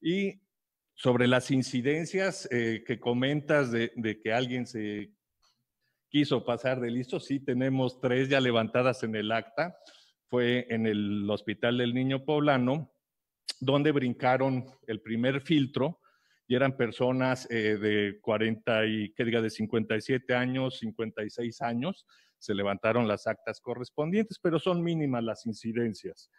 Y sobre las incidencias eh, que comentas de, que alguien se quiso pasar de listo, sí tenemos tres ya levantadas en el acta. Fue en el Hospital del Niño Poblano, donde brincaron el primer filtro y eran personas eh, de 40 y, qué diga, de 57 años, 56 años. Se levantaron las actas correspondientes, pero son mínimas las incidencias.